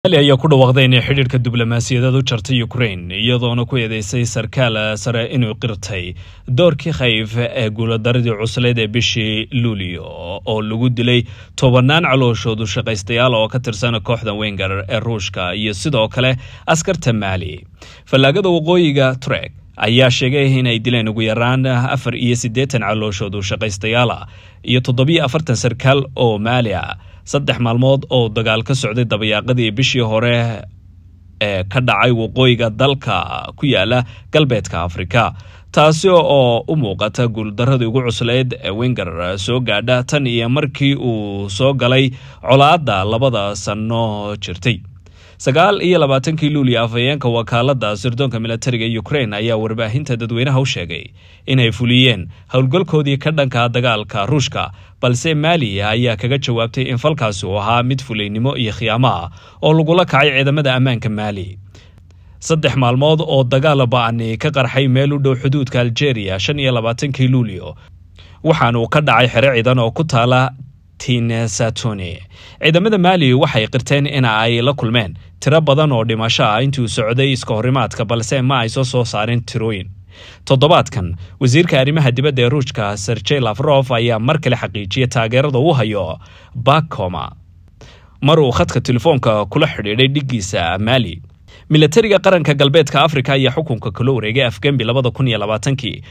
ali ayaa ku dhawaaqday inay xidhiirka diblomaasiyadeed u jartay ukrain iyadoona ku eedeysay sarkaal sare inuu qirtay doorkii khayf ee guuladaradii cuslayd ee bishii luuliyo oo lagu dilay tobannaan calooshood shaqaystayaal oo ka tirsan kooxda wengar ee ruushka iyo sidoo kale askarta maali fallaagada waqooyiga trek ayaa sheegay inay dileen ugu yaraan afar iyo siddeetan calooshood u shaqaystayaala iyo toddobiyo afartan sarkaal oo maali ah saddex maalmood oo dagaal ka socday dabayaaqadii bishii hore ee ka dhacay waqooyiga dalka ku yaala galbeedka afrika taasi oo u muuqata guuldaradii ugu cuslayd ee wenger soo gaadha tan iyo markii uu soo galay colaadda labada sanno jirtay sagaal iyo labaatankii luuliya afhayeenka wakaalada sirdoonka milatariga ukrein ayaa warbaahinta dadweynaha u sheegay inay fuliyeen howlgalkoodii ka dhankaa dagaalka ruushka balse maaliya ayaa kaga jawaabtay in falkaasi uu ahaa mid fulaynimo iyo khiyaamo oo lagula kacay ciidamada ammaanka maali saddex maalmood oo dagaal ba-ani ka qarxay meel u dhow xuduudka aljeria shan iyo labaatankii luulyo waxaanuu ka dhacay xero ciidan oo ku taala tineesa ciidamada maali waxay qirteen in ay la kulmeen tiro badan oo dhimasho ah intuu socday iska horimaadka balse ma aysan soo saarin tirooyin toddobaadkan wasiirka arrimaha dibadda ee ruushka serjey lafrof ayaa mar kale xaqiijiyey taageerada uu hayo bakoma mar uu khadka telefoonka kula xidhiidhay dhiggiisa maali milatariga qaranka galbeedka afrika ayaa xukunka kula wareegay afgembi labada kun iyo labaatankii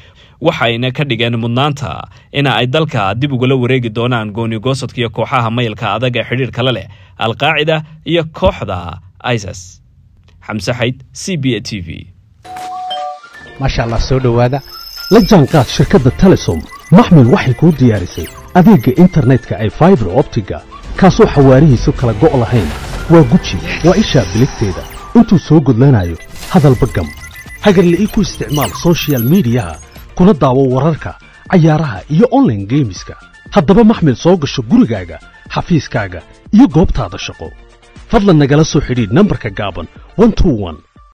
waxayna ka dhigeen mudnaanta in ay dalka dib ugala wareegi doonaan gooni goosadka iyo kooxaha mayilka adag ee xidhiirkale leh alqaacida iyo kooxda isas xamse xayd c b a t v la jaanqaad shirkadda telesom maxmed waxay kuu diyaarisay adeegga internetka ay faibar optiga kaasoo xawaarihiisu kala go' lahayn waa guji waa ishaa biligteeda intuu soo gudlanayo hadalba gam hagarle ii ku isticmaal sochial midiyaha kuna daawo wararka cayaaraha iyo online geemiska haddaba maxmed soo gasho gurigaaga xafiiskaaga iyo goobtaada shaqo fadlan nagala soo xidhiidh nambarka gaaban